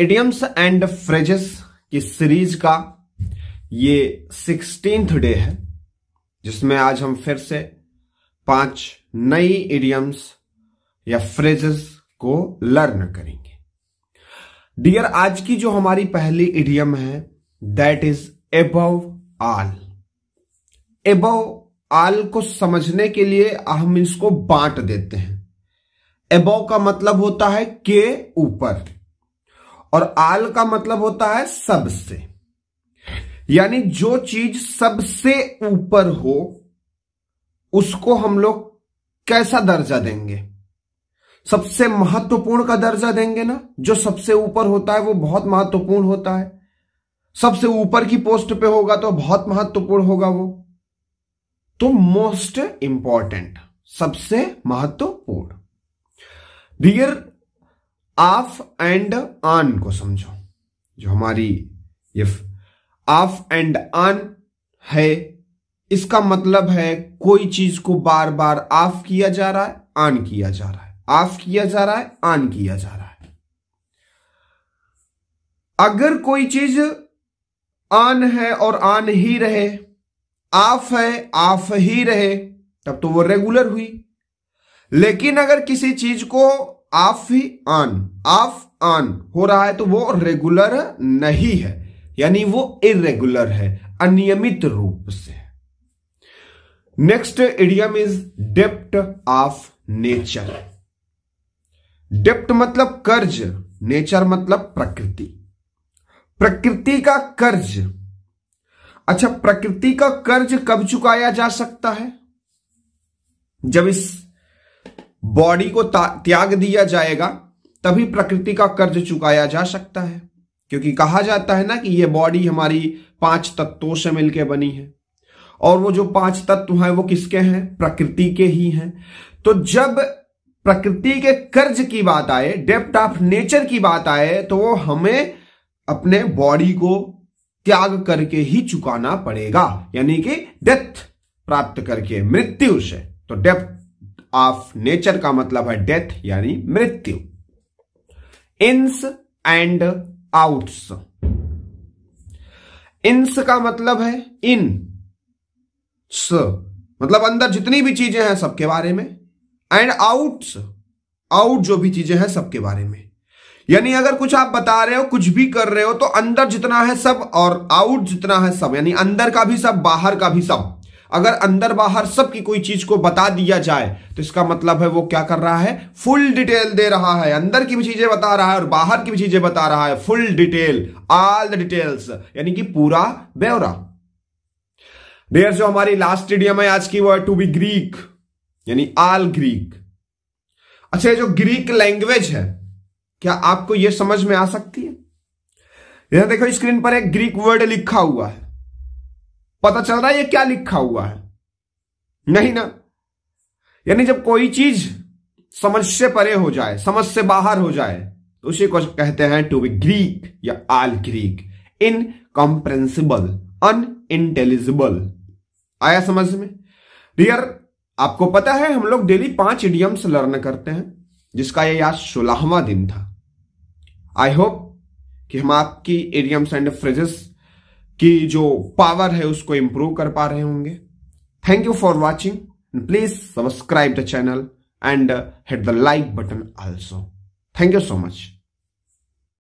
idioms and phrases की series का ये सिक्सटीन डे है जिसमें आज हम फिर से पांच नई इडियम्स या फ्रेजेस को लर्न करेंगे डियर आज की जो हमारी पहली इडियम है that is above all above all को समझने के लिए हम इसको बांट देते हैं एबव का मतलब होता है के ऊपर और आल का मतलब होता है सबसे यानी जो चीज सबसे ऊपर हो उसको हम लोग कैसा दर्जा देंगे सबसे महत्वपूर्ण का दर्जा देंगे ना जो सबसे ऊपर होता है वो बहुत महत्वपूर्ण होता है सबसे ऊपर की पोस्ट पे होगा तो बहुत महत्वपूर्ण होगा वो तो मोस्ट इंपॉर्टेंट सबसे महत्वपूर्ण डियर ऑफ एंड ऑन को समझो जो हमारी ये ऑफ एंड ऑन है इसका मतलब है कोई चीज को बार बार ऑफ किया जा रहा है ऑन किया जा रहा है ऑफ किया जा रहा है ऑन किया जा रहा है अगर कोई चीज ऑन है और ऑन ही रहे ऑफ है ऑफ ही रहे तब तो वो रेगुलर हुई लेकिन अगर किसी चीज को ऑफ ही ऑफ ऑन हो रहा है तो वो रेगुलर नहीं है यानी वो इरेगुलर है अनियमित रूप से next idiom is dept of nature डेप्ट मतलब कर्ज नेचर मतलब प्रकृति प्रकृति का कर्ज अच्छा प्रकृति का कर्ज कब चुकाया जा सकता है जब इस बॉडी को त्याग दिया जाएगा तभी प्रकृति का कर्ज चुकाया जा सकता है क्योंकि कहा जाता है ना कि यह बॉडी हमारी पांच तत्वों से मिलकर बनी है और वो जो पांच तत्व हैं वो किसके हैं प्रकृति के ही हैं तो जब प्रकृति के कर्ज की बात आए डेप्थ ऑफ नेचर की बात आए तो वो हमें अपने बॉडी को त्याग करके ही चुकाना पड़ेगा यानी कि डेथ प्राप्त करके मृत्यु से तो डेप्थ ऑफ नेचर का मतलब है डेथ यानी मृत्यु इंस एंड आउट्स इंस का मतलब है इन स मतलब अंदर जितनी भी चीजें हैं सबके बारे में एंड आउट्स आउट जो भी चीजें हैं सबके बारे में यानी अगर कुछ आप बता रहे हो कुछ भी कर रहे हो तो अंदर जितना है सब और आउट जितना है सब यानी अंदर का भी सब बाहर का भी सब अगर अंदर बाहर सब की कोई चीज को बता दिया जाए तो इसका मतलब है वो क्या कर रहा है फुल डिटेल दे रहा है अंदर की भी चीजें बता रहा है और बाहर की भी चीजें बता रहा है full detail all the details यानी कि पूरा ब्यौरा डेयर जो हमारी लास्ट स्टेडियम है आज की वो टू बी ग्रीक यानी आल ग्रीक अच्छा जो ग्रीक लैंग्वेज है क्या आपको यह समझ में आ सकती है यह देखो स्क्रीन पर एक ग्रीक वर्ड लिखा हुआ है पता चल रहा है ये क्या लिखा हुआ है नहीं ना यानी जब कोई चीज समझ से परे हो जाए समझ से बाहर हो जाए तो उसी को कहते हैं टू बी ग्रीक या आल ग्रीक कॉम्प्रेंसिबल अन इंटेलिजिबल आया समझ में डियर आपको पता है हम लोग डेली पांच इडियम्स लर्न करते हैं जिसका यह आज सोलहवा दिन था आई होप कि हम आपकी एडियम्स एंड फ्रेजेस कि जो पावर है उसको इंप्रूव कर पा रहे होंगे thank you for watching please subscribe the channel and hit the like button also thank you so much